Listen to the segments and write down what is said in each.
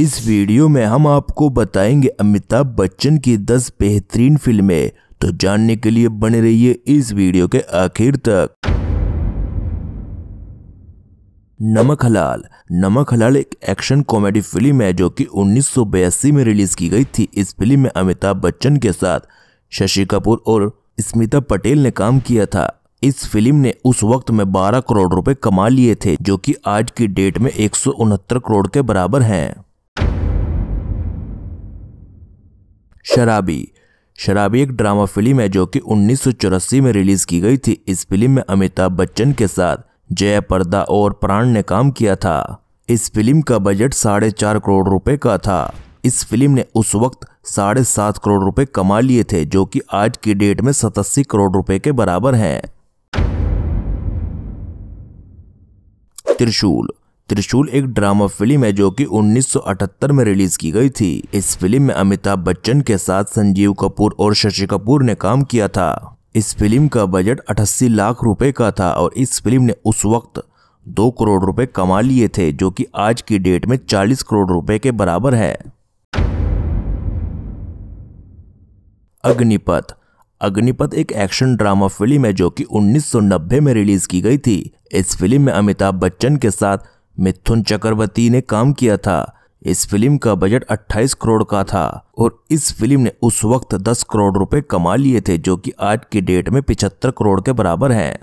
इस वीडियो में हम आपको बताएंगे अमिताभ बच्चन की 10 बेहतरीन फिल्में तो जानने के लिए बने रहिए इस वीडियो के आखिर तक नमक हलाल नमक हलाल एक एक्शन कॉमेडी फिल्म है जो कि उन्नीस में रिलीज की गई थी इस फिल्म में अमिताभ बच्चन के साथ शशि कपूर और स्मिता पटेल ने काम किया था इस फिल्म ने उस वक्त में 12 करोड़ रुपए कमा लिए थे जो कि आज की डेट में एक करोड़ के बराबर हैं शराबी शराबी एक ड्रामा फिल्म है जो कि उन्नीस में रिलीज़ की गई थी इस फिल्म में अमिताभ बच्चन के साथ पर्दा और प्राण ने काम किया था इस फिल्म का बजट साढ़े चार करोड़ रुपए का था इस फिल्म ने उस वक्त साढ़े सात करोड़ रुपए कमा लिए थे जो कि आज की डेट में सतासी करोड़ रुपए के बराबर हैं त्रिशूल त्रिशूल एक ड्रामा फिल्म है जो कि 1978 में रिलीज की गई थी इस फिल्म में अमिताभ बच्चन के साथ संजीव कपूर और शशि कपूर ने काम किया था इस फिल्म का बजट अठासी लाख रुपए का था और इस फिल्म ने उस वक्त दो करोड़ रुपए कमा लिए थे जो कि आज की डेट में 40 करोड़ रुपए के बराबर है अग्निपथ अग्निपथ एक एक्शन ड्रामा फिल्म है जो कि 1990 में रिलीज की गई थी इस फिल्म में अमिताभ बच्चन के साथ मिथुन चक्रवर्ती ने काम किया था इस फिल्म का बजट 28 करोड़ का था और इस फिल्म ने उस वक्त 10 करोड़ रुपए कमा लिए थे जो कि आज की डेट में 75 करोड़ के बराबर हैं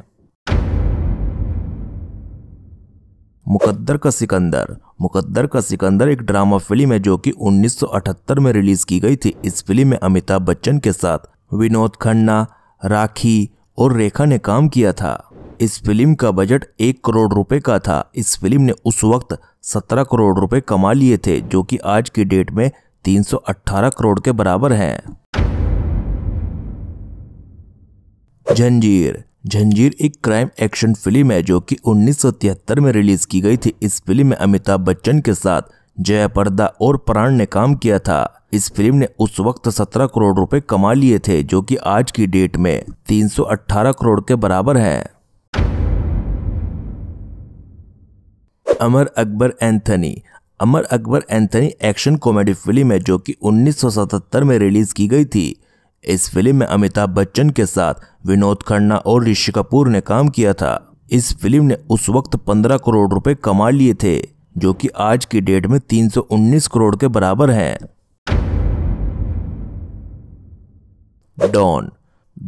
मुकद्दर का सिकंदर मुकद्दर का सिकंदर एक ड्रामा फिल्म है जो कि 1978 में रिलीज की गई थी इस फिल्म में अमिताभ बच्चन के साथ विनोद खन्ना राखी और रेखा ने काम किया था इस फिल्म का बजट एक करोड़ रुपए का था इस फिल्म ने उस वक्त सत्रह करोड़ रुपए कमा लिए थे जो कि आज की डेट में तीन सौ अट्ठारह करोड़ के बराबर हैं जंजीर जंजीर एक क्राइम एक्शन फिल्म है जो कि उन्नीस में रिलीज की गई थी इस फिल्म में अमिताभ बच्चन के साथ जयापर्दा और प्राण ने काम किया था इस फिल्म ने उस वक्त 17 करोड़ रुपए कमा लिए थे जो कि आज की डेट में 318 करोड़ के बराबर है Amar Akbar Anthony Amar Akbar Anthony action comedy film है जो कि 1977 में रिलीज़ की गई थी इस फिल्म में अमिताभ बच्चन के साथ विनोद खन्ना और ऋषि कपूर ने काम किया था इस फिल्म ने उस वक्त 15 करोड़ रुपए कमा लिए थे जो कि आज की डेट में 319 करोड़ के बराबर है डॉन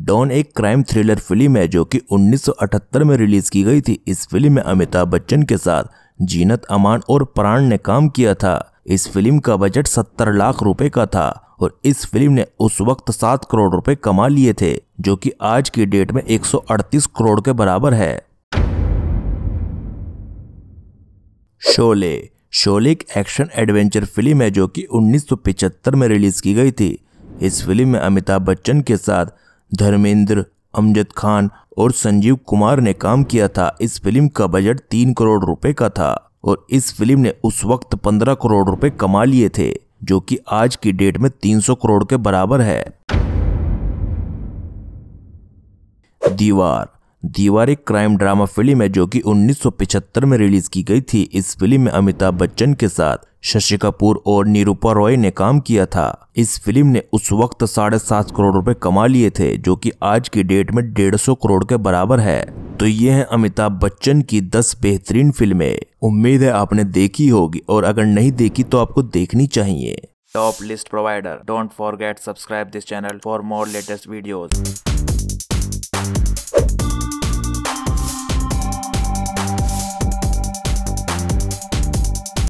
डॉन एक क्राइम थ्रिलर फिल्म है जो कि 1978 में रिलीज की गई थी इस फिल्म में अमिताभ बच्चन के साथ जीनत अमान और प्राण ने काम किया था इस फिल्म का बजट सत्तर लाख रुपए का था और इस फिल्म ने उस वक्त सात करोड़ रुपए कमा लिए थे जो कि आज की डेट में 138 करोड़ के बराबर है शोले शोले एक एक्शन एडवेंचर फिल्म है जो कि 1975 में रिलीज की गई थी इस फिल्म में अमिताभ बच्चन के साथ धर्मेंद्र अमजद खान और संजीव कुमार ने काम किया था इस फिल्म का बजट तीन करोड़ रुपए का था और इस फिल्म ने उस वक्त पंद्रह करोड़ रुपए कमा लिए थे जो कि आज की डेट में तीन सौ करोड़ के बराबर है दीवार दीवार एक क्राइम ड्रामा फिल्म है जो कि 1975 में रिलीज की गई थी इस फिल्म में अमिताभ बच्चन के साथ शशि कपूर और निरूपा रॉय ने काम किया था इस फिल्म ने उस वक्त साढ़े सात करोड़ रुपए कमा लिए थे जो कि आज की डेट में डेढ़ सौ करोड़ के बराबर है तो ये हैं अमिताभ बच्चन की 10 बेहतरीन फिल्में उम्मीद है आपने देखी होगी और अगर नहीं देखी तो आपको देखनी चाहिए top list provider don't forget subscribe this channel for more latest videos